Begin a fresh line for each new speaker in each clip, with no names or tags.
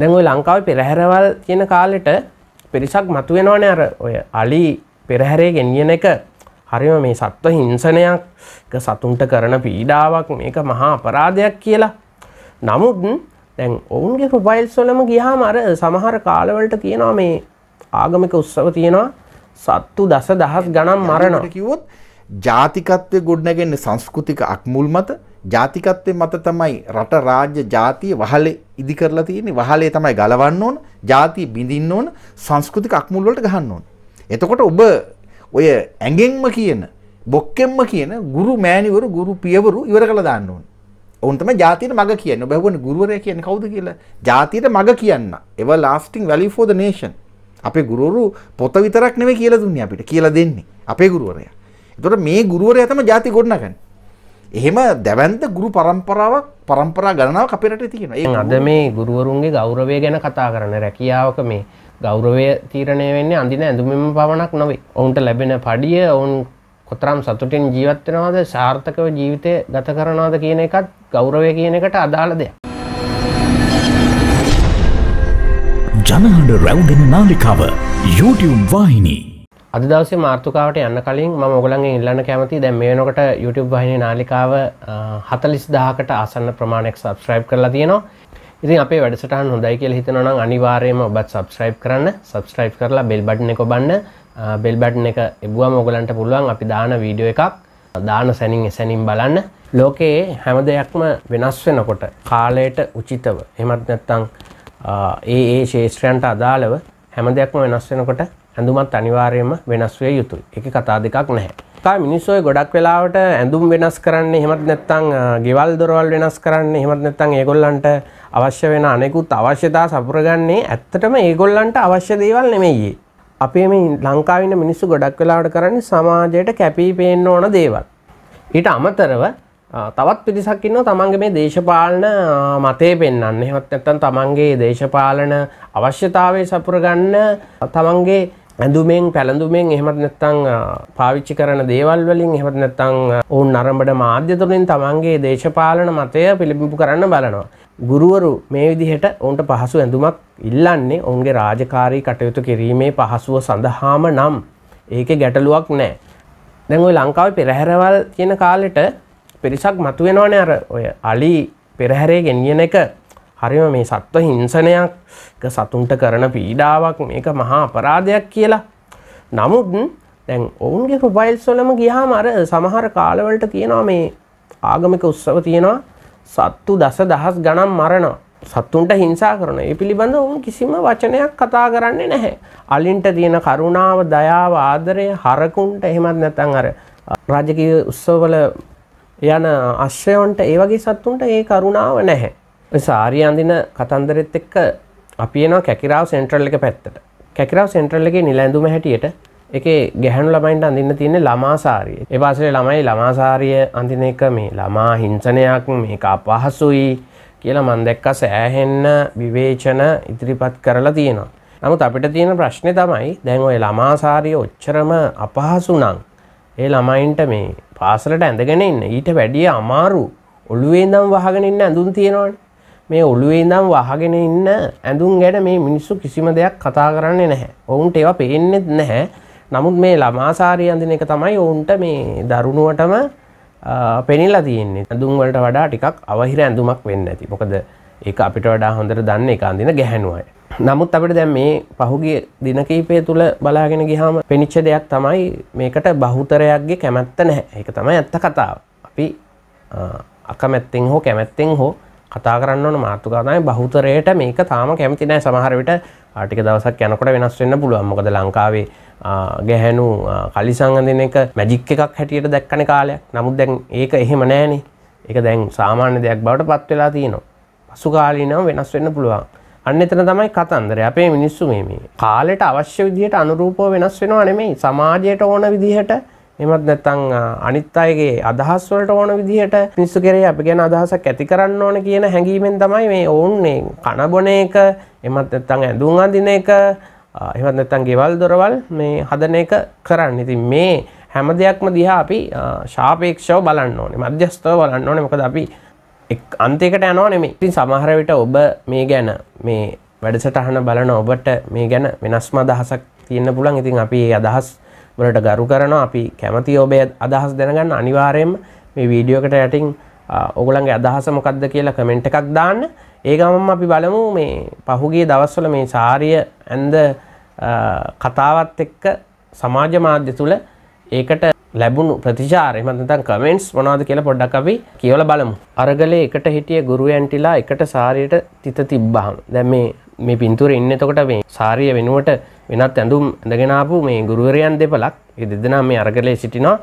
දැන් ඔය ලංකාව පෙරහැරවල් කියන කාලෙට පිරිසක් මතුවෙනවාන අර ඔය අලි පෙරහැරේ ගෙන්ියන එක හරිම මේ සත්ව හිංසනයක් සතුන්ට කරන පීඩාවක් මේක මහා අපරාධයක් කියලා නමුත් දැන් ඔවුන්ගේ ප්‍රබයිල් සොලම ගියා මර සමහර කාලවලට කියනවා මේ ආගමික උත්සව තියෙනවා
සත්තු දස දහස් ගණන් මරණ කිවොත් ජාතිකත්වය ගොඩනැගෙන්න්න සංස්කෘතික අක්මුල් මත ජාතිකත්වයේ මත තමයි රට රාජ්‍ය ජාතිය වහලේ ඉදි කරලා තියෙන්නේ වහලේ තමයි ගලවන්න ඕන ජාතිය බිඳින්න ඕන සංස්කෘතික අක්මුල් වලට ගහන්න ඕන එතකොට ඔබ ඔය ඇඟෙන්ම කියන බොක්කෙන්ම කියන ගුරු මෑණිවරු ගුරු පියවරු ඉවර කළා දාන්න ඕන ඔවුන් තමයි ජාතියට මග කියන්නේ ඔබ හුවන ගුරුවරයා කියන්නේ කවුද කියලා ජාතියට මග කියන්න ever lasting value for the nation අපේ ගුරුවරු පොත විතරක් නෙමෙයි කියලා දුන්නේ අපිට කියලා දෙන්නේ අපේ ගුරුවරයා එතකොට මේ ගුරුවරයා තමයි ජාතිය ගොඩනගන්නේ එහෙම දැවන්ත ගුරු පරම්පරාවක් පරම්පරා ගණනාව අපිරට තියෙන ඒ අද මේ
ගුරුවරුන්ගේ ගෞරවය ගැන කතා කරන රැකියාවක මේ ගෞරවය තීරණය වෙන්නේ අඳින ඇඳුමම පවණක් නොවේ ඔවුන්ට ලැබෙන පඩිය ඔවුන් කොතරම් සතුටින් ජීවත්වෙනවාද සාර්ථකව ජීවිතය ගත කරනවාද කියන එකත් ගෞරවය කියන එකට අදාළ දෙයක්
ජනහඬ රැවුඩෙන නාලිකාව YouTube වාහිනී
අද දවසේ මාර්තුකාවට යන්න කලින් ම ඔගලන්ගේ ඉල්ලන්න කැමති දැ මේ නොකට YouTube වහිනි නාලිකාව හතලිස් දාකට අසන්න ප්‍රමාණයක් සබස්්‍රයිබ් කරලා තියනවා ඉතින් අපේ වැඩසටහන් හොඳයි කියල හිතනනම් අනිවාර්යම ඔබත් සබස්්‍රයිබ් කරන්න සබස්්‍රයිබ් කරලා බෙල්බට්න එක බන්න බෙල්බට්න එක එබවා මොගලන්ට පුළුවන් අපි දාන වීඩියෝ එකක් දාන සැනින් එසැනින් බලන්න ලෝකයේ හැම දෙයක්ම වෙනස් වෙනකොට කාලයට උචිතව එමත් නැත්තං ඒ ඒ ශේෂත්‍රයන්ට අදාළව හැම දෙයක්ම වෙනස් වෙනකොට ඇඳුමත් අනිවාර්යයෙන්ම වෙනස් විය යුතුයි. ඒකේ කතා දෙකක් නැහැ. කා මිනිස්සු ඔය ගොඩක් වෙලාවට ඇඳුම් වෙනස් කරන්න එහෙමත් නැත්නම් ගෙවල් දොරවල් වෙනස් කරන්න එහෙමත් නැත්නම් ඒගොල්ලන්ට අවශ්‍ය වෙන අනෙකුත් අවශ්‍යතා සපුරගන්නේ ඇත්තටම ඒගොල්ලන්ට අවශ්‍ය දේවල් නෙමෙයි. අපේ මේ ලංකාවේ ඉන්න මිනිස්සු ගොඩක් වෙලාවට කරන්නේ සමාජයට කැපී පේන්න ඕන දේවල්. ඊට අමතරව තවත් පිරිසක් ඉන්නවා තමන්ගේ මේ දේශපාලන මතය පෙන්වන්න. එහෙමත් නැත්නම් තමන්ගේ දේශපාලන අවශ්‍යතාවය සපුරගන්න තමන්ගේ ඇඳුමෙන් පැළඳුමෙන් එහෙමත් නැත්තං පාවිච්චි කරන දේවල් වලින් එහෙමත් නැත්තං ඔවුන් නරඹට මාධ්‍යතුරින් තමන්ගේ දේශපාලන මතය පිළිබිඹු කරන්න බලනවා. ගුරුවරු මේ විදිහට ඔවුන්ට පහසු ඇඳුමක් ඉල්ලන්නේ ඔවුන්ගේ රාජකාරී කටයුතු කිරීමේ පහසුව සඳහාම නම් ඒක ගැටලුවක් නෑ. දැන් ඔය ලංකාව පෙරහැරවල් කියන කාලෙට පිරිසක් මතුවෙනවානේ අර ඔය අලි පෙරහැරේ ගෙන්ියන එක හරිම මේ සත්ව හිංසනයක් සතුන්ට කරන පීඩාවක් මේක මහා අපරාධයක් කියලා නමුත් දැන් ඔවුන්ගේ ප්‍රබයිල් සොලම ගියාම අර සමහර කාලවලට තියෙනවා මේ ආගමික උත්සව තියෙනවා සත්තු දස දහස් ගණන් මරණ සත්තුන්ට හිංසා කරන ඒ පිළිබඳ ඔවුන් කිසිම වචනයක් කතා කරන්නේ නැහැ අලින්ට තියෙන කරුණාව දයාව ආදරය හරකුන්ට එහෙමත් නැතන් අර රාජකීය උත්සවවල යන අශ්‍රයවන්ට ඒ වගේ සත්තුන්ට ඒ කරුණාව නැහැ සාරිය අඳින කතන්දරෙත් එක්ක අපි එනවා කැකිරාව සෙන්ට්‍රල් එක පැත්තට කැකිරාව සෙන්ට්‍රල් එකේ නිලැඳුම හැටියට එකේ ගැහැණු ළමයින්ට අඳින්න තියෙන්නේ ළමා සාරිය. ඒ වාසලේ ළමයි ළමා සාරිය අඳින එක මේ ළමා හිංසනයක් මේක අපහසුයි කියලා මම දැක්ක සෑහෙන්න විවේචන ඉදිරිපත් කරලා තියෙනවා. නමුත් අපිට තියෙන ප්‍රශ්නේ තමයි දැන් ওই ළමා සාරිය ඔච්චරම අපහසු නම් ඒ ළමයින්ට මේ පාසලට ඇඳගෙන ඉන්න ඊට වැඩිය අමාරු ඔළුවේ ඉඳන් වහගෙන ඉන්න ඇඳුම් තියෙනවනේ. මේ ඔළුවේ දම් වහගෙන ඉන්න ඇඳුම් ගැට මේ මිනිස්සු කිසිම දෙයක් කතා කරන්නේ නැහැ ඔවුන්ට ඒවා පේෙන්නෙත් නැහැ නමුත් මේ ළමාසාරී අඳන එක තමයි ඔවුන්ට මේ දරුණුවටම පෙනිලා තියෙන්නේ ඇඳුම්වලට වඩා ටිකක් අවහිර ඇඳුමක් වෙන්න ඇති මොකද ඒ අපිට වඩා හොඳට දන්න එක අඳන ගැහැනුවයි. නමුත් අපට දැන් මේ පහුගේ දිනකීපය තුළ බලාගෙන ගිහාම පෙනිච්ච දෙයක් තමයි මේකට බහුතරයක්ගේ කැමැත්ත නැහැ. ඒක තමයි ඇත්ත කතාව. අපි අකමැත්තෙන් හෝ කැමැත්තෙන් හෝ කතා කරන්න ඕන මාතෘකාව තමයි බහුතරයට මේක තාම කැමති නැහැ සමහර විට ටික දවසක් යනකොට වෙනස් වෙන්න පුළුවන් මොකද ලංකාවේ ගැහැණු කලිසම් අඳින එක මැජික් එකක් හැටියට දැක්කනේ කාලයක් නමුත් දැන් ඒක එහෙම නැහැනේ ඒක දැන් සාමාන්‍ය දෙයක් බවට පත් වෙලා තියෙනවා පසු කාලීනව වෙනස් වෙන්න පුළුවන් අන්න එතන තමයි කතන්දරය අපේ මිනිස්සු මේ මේ කාලයට අවශ්‍ය විදිහට අනුරූපව වෙනස් වෙනවා නෙමෙයි සමාජයට ඕන විදිහට එමත් නැත්තං අනිත් අයගේ අදහස් වලට ඕන විදිහට මිනිස්සු කෙරේ අපි ගැන අදහසක් ඇති කරන්න ඕන කියන හැඟීමෙන් තමයි මේ ඔවුන්නේ කනබොන එක එමත් නැත්තං ඇඳුම් අඳින එක එමත් නැත්තං ගෙවල් දොරවල් මේ හදන එක කරන්න ඉතින් මේ හැම දෙයක්ම දිහා අපි ශාපේක්ෂව බලන්න ඕනේ මධ්‍යස්ථව බලන්න ඕනේ මොකද අපි අන්තයකට යනවා නෙමෙයි. ඉතින් සමහර විට ඔබ මේ ගැන මේ වැඩසටහන බලන ඔබට මේ ගැන වෙනස්ම අදහසක් තියෙන්න පුළුවන්. ඉතින් අපි ඒ අදහස් වලට ගරු කරන අපි කැමති ඔබේ අදහස් දැනගන්න අනිවාරයෙන් මේ වීඩියෝකට යටින් ඔගුලන්ගේ අදහස මොකක්ද කියලා කමෙන්ට් එකක් දාන්න ඒ ගමම් අපි බලමු මේ පහුගේ දවස්වල මේ සාරිය ඇන්ද කතාවත් එක්ක සමාජ මාධ්‍ය තුළ ඒකට ලැබුණු ප්‍රතිචාරය මතන් කමෙන්ට්ස් මොනාද කියලා පොඩ්ඩක් අපි කියවල බලමු අරගලේ එකට හිටිය ගුරුවන්ටිලා එකට සාරයට තිත තිබ්බහම් දැ මේ මේ පින්තුර ඉන්න තකොට මේ සාරිය වෙනුවට වෙනත් ඇඳුම් ඇඳගෙනාපු මේ ගුරුවරයන් දෙපලක් ඒ දෙදෙනා මේ අරගලේ සිටිනවා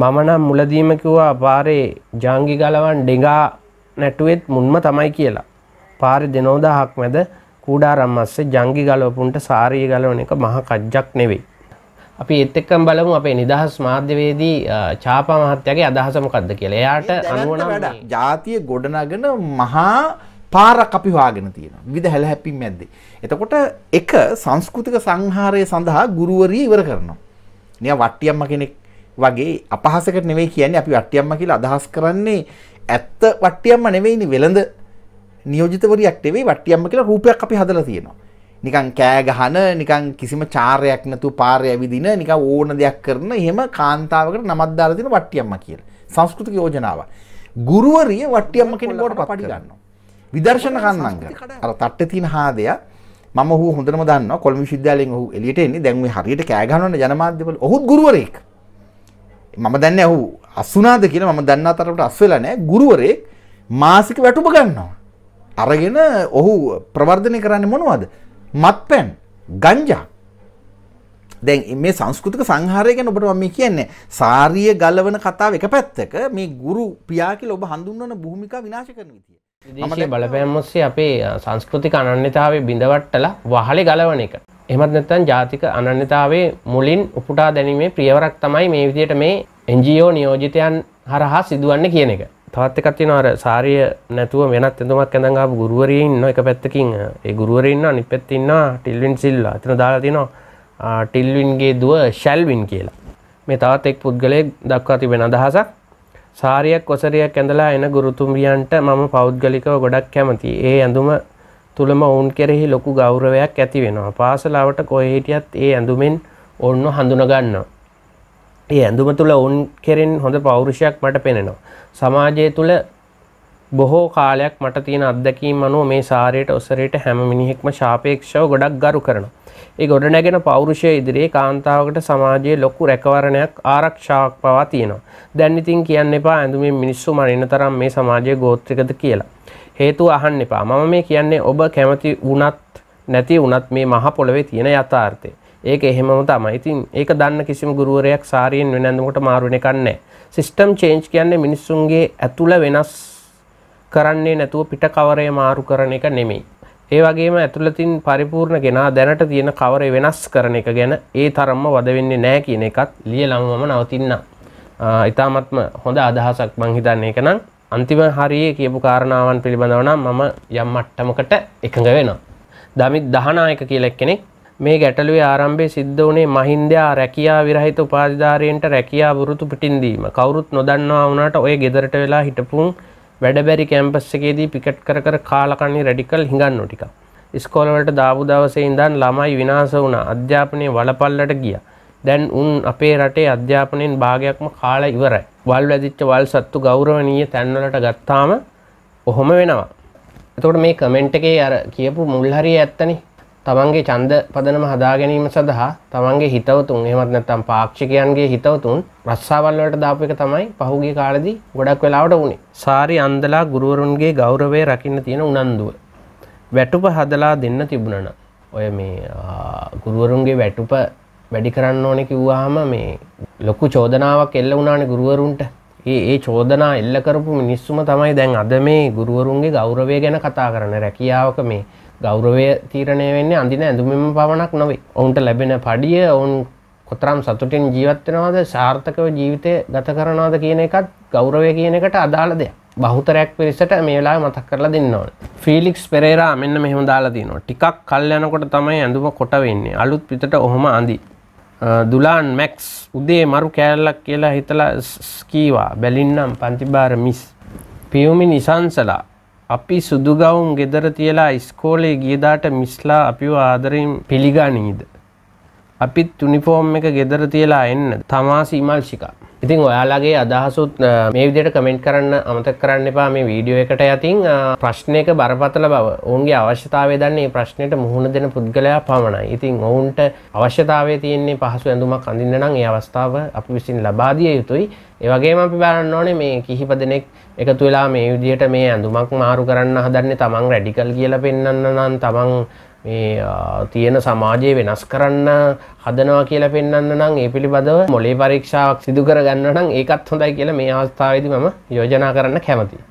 මම නම් මුලදීම කිව්වා පාරේ ජාංගි ගලවන් ඩෙඟා නැටුවෙත් මුන්ම තමයි කියලා පාරි දෙනෝදාහක් මැද කූඩාරම් අස්සේ ජංගි ගලවපුන්ට සාරිය ගලවන එක මහ කජ්ජක් නෙවෙයි අපි ඒත් එක්කම බලමු අපේ නිදහස් මාධ්‍යවේදී චාපා මහත්තයාගේ අදහස මොකක්ද කියලා. එයාට අනුවන
ජාතිය ගොඩනගෙන මහා පාරක් අපි හොයාගෙන තියෙනවා. විවිධ හැලහැප්පීම් මැද්දේ. එතකොට එක සංස්කෘතික සංහාරය සඳහා ගුරුවරිය ඉවර කරනවා. නිකන් වට්ටියම්ම කෙනෙක් වගේ අපහසකට නෙවෙයි කියන්නේ අපි වට්ටියම්ම කියලා අදහස් කරන්නේ ඇත්ත වට්ටියම්ම නෙවෙයිනි වෙළඳ නියෝජිතවරියක් නෙවෙයි වට්ටියම්ම කියලා රූපයක් අපි හදලා තියෙනවා. නිකන් කෑ ගහන නිකන් කිසිම චාරයක් නැතුව පාරේ ඇවිදින නිකන් ඕන දෙයක් කරන එහෙම කාන්තාවකට නමක් දාලා තියෙන වට්ටියම්ම කියලා. සංස්කෘතික යෝජනාව. ගුරුවරිය වට්ටියම්ම කෙනෙකුට පටි ගන්නවා. විදර්ශන කන්නංග අර තට්ට තියෙන හාදයක් මම ඔහු හොඳටම දන්නවා කොළඹ විශ්වවිද්‍යාලයෙන් ඔහු එළියට එන්නේ දැන් ඔය හරියට කෑ ගහනවන ජනමාධ්‍යවල ඔහුත් ගුරුවරයෙක් මම දන්නේ ඔහු අසුනාද කියලා මම දන්නා තරමට අස් වෙලා නැහැ ගුරුවරයෙක් මාසික වැටුප ගන්නවා අරගෙන ඔහු ප්‍රවර්ධනය කරන්නේ මොනවද මත්පැන් ගංජා දැන් මේ සංස්කෘතික සංහාරය ගැන ඔබට මම කියන්නේ සාරිය ගලවන කතාව එක පැත්තක මේ ගුරු පියා කියලා ඔබ හඳුන්වන භූමිකා විනාශ කරන විදිය විදේශයේ
බලපෑම් ඔස්සේ අපේ සංස්කෘතික අනන්‍යතාවය බිඳවට්ටලා වහලේ ගලවන එක. එහෙමත් නැත්නම් ජාතික අනන්‍යතාවයේ මුලින් උපුටා දැමීමේ පියවරක් තමයි මේ විදිහට මේ NGO නියෝජිතයන් හරහා සිදුවන්නේ කියන එක. තවත් එකක් තියෙනවා අර සාරිය නැතුව වෙනත් ඇඳුමක් ඇඳන් ආපු ගුරුවරිය ඉන්නවා එක පැත්තකින් ඒ ගුරුවරිය ඉන්නවා අනිත් පැත්තේ ඉන්නවා ටිල්වින් සිල්වා. එතන දාලා තියෙනවා ටිල්වින්ගේ දුව ෂැල්වින් කියලා. මේ තවත් එක් පුද්ගලයෙක් දක්වා තිබෙන අදහසක් සාරියක් ඔසරයක් ඇඳලා එන ගුරුතුමියන්ට මම පෞද්ගලිකව ගොඩක් කැමති. ඒ ඇඳුම තුළම ඔවුන් කෙරෙහි ලොකු ගෞරවයක් ඇති වෙනවා. පාසලාවට කොහේ හිටියත් ඒ ඇඳුමෙන් ඔවුන්ව හඳුනගන්නවා. ඒ ඇඳුම තුළ ඔවුන් කෙරෙන් හොඳ පෞරුෂයක් මට පෙනෙනවා. සමාජය තුළ බොහෝ කාලයක් මට තියෙන අත්දැකීම් අනුව මේ සාරයට ඔසරයට හැම මිනිහෙක්ම ශාපේක්ෂව ගොඩක් ගරු කරනවා. ඒ ගොඩනැගෙන පෞරුෂය ඉදිරියේ කාන්තාවකට සමාජයේ ලොකු රැකවරණයක් ආරක්ෂාවක් පවා තියෙනවා. දැන් ඉතින් කියන්න එපා ඇඳුමින් මිනිස්සු මනින තරම් මේ සමාජයේ ගෝත්‍රිකද කියලා. හේතුව අහන්න එපා. මම මේ කියන්නේ ඔබ කැමති වුණත් නැති වුණත් මේ මහ පොළවේ තියෙන යථාර්ථය. ඒක එහෙමම තමයි. ඉතින් ඒක දන්න කිසිම ගුරුවරයෙක් සාරියෙන් වෙන ඇඳුමකට මාරු වෙන එකක් නැහැ. සිස්ටම් චේන්ජ් කියන්නේ මිනිස්සුන්ගේ ඇතුළ වෙනස් කරන්නේ නැතුව පිට කවරය මාරු කරන එක නෙමෙයි. ඒ වගේම ඇතුළතින් පරිපූර්ණ ගෙනා දැනට තියෙන කවරේ වෙනස් කරන එක ගැන ඒ තරම්ම වද වෙන්නේ නැහැ කියන එකත් ලියලම්මම නවතින්න. ඊටාත්ම හොඳ අදහසක් මං හිතන්නේ ඒක නම් අන්තිම හරියේ කියපු කාරණාවන් පිළිබඳව නම් මම යම් මට්ටමකට එකඟ වෙනවා. දමිත් දහනායක කියලා කෙනෙක් මේ ගැටලුවේ ආරම්භයේ සිද්ධ වුණේ මහින්දයා රැකියා විරහිත උපාධිධාරීන්ට රැකියා වරුතු පිටින් දීම. කවුරුත් නොදන්නවා වුණාට ඔය ගෙදරට වෙලා හිටපු වැඩබැරි කැම්පස් එකේදී පිකට් කර කර කාලකන්නේ රැඩිකල් හිඟන්න ටික ස්කෝලවලට දාපු දවසේ ඉඳන් ළමයි විනාස වුණ අධ්‍යාපනය වලපල්ලට ගිය දැන් උන් අපේ රටේ අධ්‍යාපනයෙන් භාගයක්ම කාල ඉවරයි වල් වැදිච්ච වල් සත්තු ගෞරවනීය තැන්වලට ගත්තාම ඔහොම වෙනවා එතකොට මේ කමෙන්ට් එකේ අර කියපු මුල්හරිය ඇත්තනේ තමන්ගේ චන්ද පදනම හදා ගැනීම සඳහා තමන්ගේ හිතවතුන් එහෙමත් නැත්නම් පාක්ෂිකයන්ගේ හිතවතුන් රස්සාවල් වලට දාපු එක තමයි පහුගිය කාලෙදී ගොඩක් වෙලාවට වුනේ. සාරි අන්දලා ගුරුවරුන්ගේ ගෞරවය රකින්න තියෙන උනන්දුව. වැටුප හදලා දෙන්න තිබුණා ඔය මේ ගුරුවරුන්ගේ වැටුප වැඩි කරන්න ඕනේ කිව්වහම මේ ලොකු චෝදනාවක් එල්ල වුණානේ ගුරුවරුන්ට. ඒ ඒ චෝදනා එල්ල කරපු මිනිස්සුම තමයි දැන් අද මේ ගුරුවරුන්ගේ ගෞරවය ගැන කතා කරන රැකියාවක මේ ගෞරවය තීරණය වෙන්නේ අඳින ඇඳුමම පමණක් නොවේ ඔවුන්ට ලැබෙන පඩිය ඔවුන් කොතරම් සතුටින් ජීවත්වෙනවාද සාර්ථකව ජීවිතය ගත කරනවාද කියන එකත් ගෞරවය කියන එකට අදාළ දෙයක් බහුතරයක් පිරිසට මේලා මතක් කරලා දෙන්න ඕන ෆිලික්ස් පෙරේරා මෙන්න මෙහෙම දාලා තියෙනවා ටිකක් කල් යනකොට තමයි ඇඳුම කොට වෙන්නේ අලුත් පිටට ඔහොම අඳි දුලාන් මැක්ස් උදේ මරු කෑල්ලක් කියලා හිතලා ස්කීවා බැලින්නම් පන්තිබාර මිස් පියුමි නිසංසලා අපි සුදුගවුන් ගෙදර තියලා ඉස්කෝලේ ගියදාට මිස්ලා අපිව ආදරෙන් පිළිගනීද අපිත් යුනිෆෝර්ම් එක ගෙදර තියලා එන්න තමා සීමල්ශිකා ඉතින් ඔයාලගේ අදහසුත් මේ විදියට කමෙන්ට් කරන්න අමතක කරන්න එපා මේ වීඩියෝ එකට යතින් ප්‍රශ්නයක බරපතල බව ඔවුන්ගේ අවශ්‍යතාවය දන්නේ ප්‍රශ්නයට මුහුණ දෙන පුද්ගලයා පමණයි ඉතින් ඔවුන්ට අවශ්‍යතාවය තියෙන්නේ පහසු ඇඳුමක් අඳින්න නම් ඒ අවස්ථාව අපි විසින් ලබාදිය යුතුයි ඒවගේම අපි බාරන්න ඕනේ මේ කිහිප දෙනෙක් එකතු වෙලා මේ විදියට මේ ඇඳුමක් මාරු කරන්න හදන්නේ තමන් රැඩිකල් කියලා පෙන්න්න නම් තමන් මේ තියෙන සමාජයේ වෙනස් කරන්න හදනවා කියලා පෙන්වන්න නම් ඒ පිළිබඳව මොලේ පරීක්ෂාවක් සිදු කරගන්න නම් ඒකත් හොඳයි කියලා මේ අවස්ථාවේදී මම යෝජනා
කරන්න කැමතියි